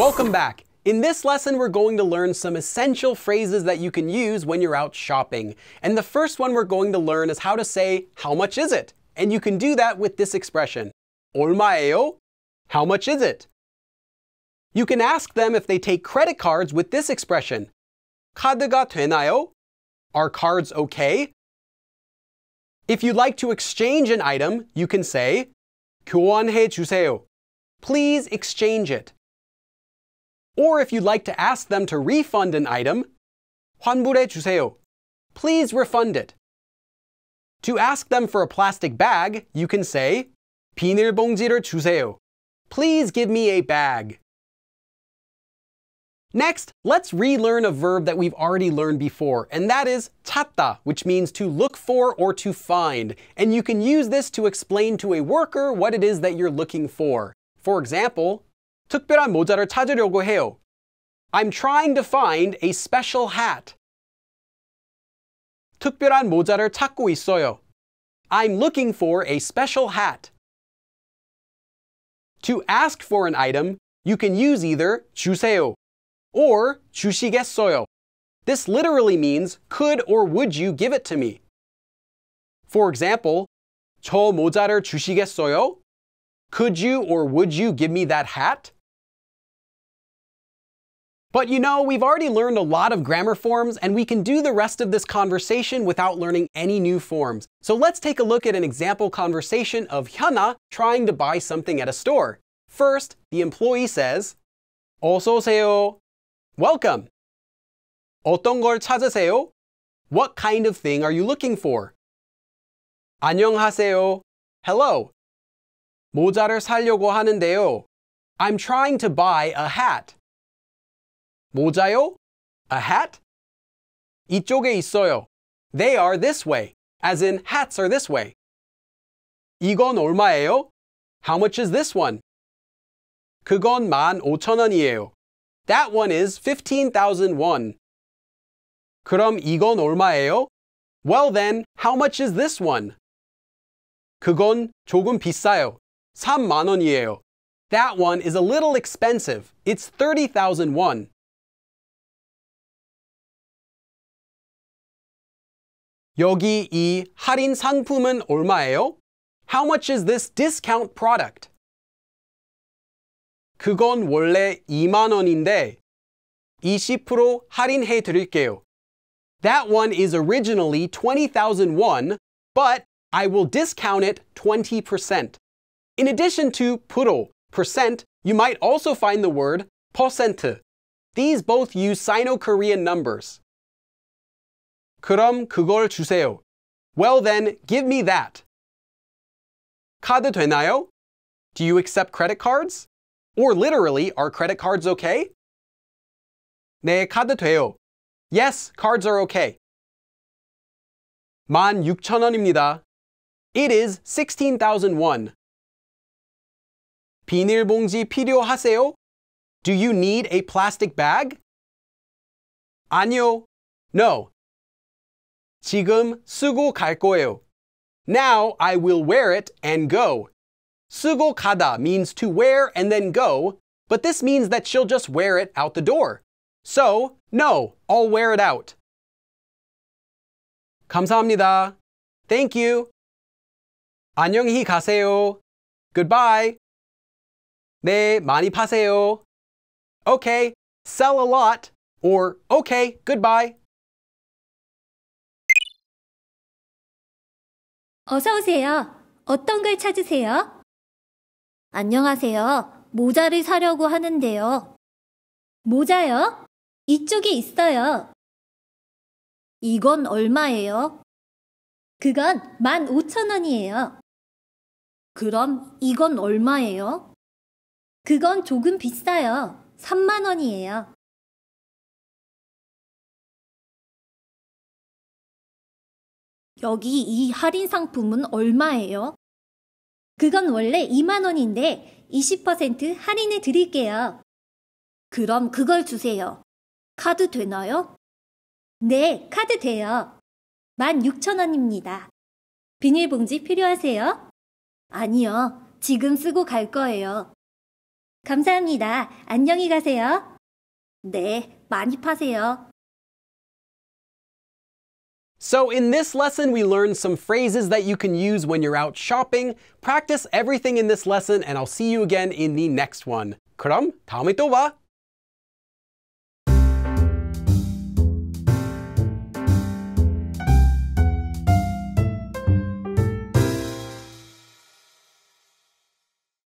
Welcome back. In this lesson, we're going to learn some essential phrases that you can use when you're out shopping. And the first one we're going to learn is how to say, how much is it? And you can do that with this expression, 얼마예요? How much is it? You can ask them if they take credit cards with this expression, 카드가 되나요? Are cards okay? If you'd like to exchange an item, you can say, 교환해 주세요. Please exchange it. Or if you'd like to ask them to refund an item, 환불해 주세요. Please refund it. To ask them for a plastic bag, you can say 비닐봉지를 주세요. Please give me a bag. Next, let's relearn a verb that we've already learned before, and that is 찾다, which means to look for or to find. And you can use this to explain to a worker what it is that you're looking for. For example, 특별한 모자를 찾으려고 해요. I'm trying to find a special hat. 특별한 모자를 찾고 있어요. I'm looking for a special hat. To ask for an item, you can use either 주세요 or 주시겠어요. This literally means could or would you give it to me? For example, 저 모자를 주시겠어요? Could you or would you give me that hat? But you know, we've already learned a lot of grammar forms and we can do the rest of this conversation without learning any new forms. So let's take a look at an example conversation of Hyuna trying to buy something at a store. First, the employee says, 어서오세요. Welcome. 어떤 걸 찾으세요? What kind of thing are you looking for? 안녕하세요. Hello. 모자를 사려고 하는데요. I'm trying to buy a hat. 모자요? A hat? 이쪽에 있어요. They are this way, as in hats are this way. 이건 얼마예요? How much is this one? 그건 만 오천 원이에요. That one is 15,000 won. 그럼 이건 얼마예요? Well then, how much is this one? 그건 조금 비싸요. 3만 원이에요. That one is a little expensive. It's 30,000 won. 여기 이 할인 상품은 얼마예요? How much is this discount product? 그건 원래 2만 원인데 20% 할인해 드릴게요. That one is originally 20,000 won, but I will discount it 20%. In addition to puro, percent, you might also find the word 퍼센트. These both use Sino-Korean numbers. 그럼 그걸 주세요. Well then, give me that. 카드 되나요? Do you accept credit cards? Or literally, are credit cards okay? 네, 카드 돼요. Yes, cards are okay. 16,000원입니다. It is 16,000 won. 비닐봉지 필요하세요? Do you need a plastic bag? 아니요. No, 지금 쓰고 갈 거예요. Now I will wear it and go. 쓰고 가다 means to wear and then go, but this means that she'll just wear it out the door. So, no, I'll wear it out. 감사합니다. Thank you. 안녕히 가세요. Goodbye. 네, 많이 파세요. Okay, sell a lot, or okay, goodbye. 어서오세요. 어떤 걸 찾으세요? 안녕하세요. 모자를 사려고 하는데요. 모자요? 이쪽에 있어요. 이건 얼마예요? 그건 15,000원이에요. 그럼 이건 얼마예요? 그건 조금 비싸요. 3만원이에요. 여기 이 할인 상품은 얼마예요? 그건 원래 2만 원인데 20% 할인해 드릴게요. 그럼 그걸 주세요. 카드 되나요? 네, 카드 돼요. 16,000원입니다. 비닐봉지 필요하세요? 아니요, 지금 쓰고 갈 거예요. 감사합니다. 안녕히 가세요. 네, 많이 파세요. So in this lesson, we learned some phrases that you can use when you're out shopping. Practice everything in this lesson, and I'll see you again in the next one. 그럼 다음에 또 봐!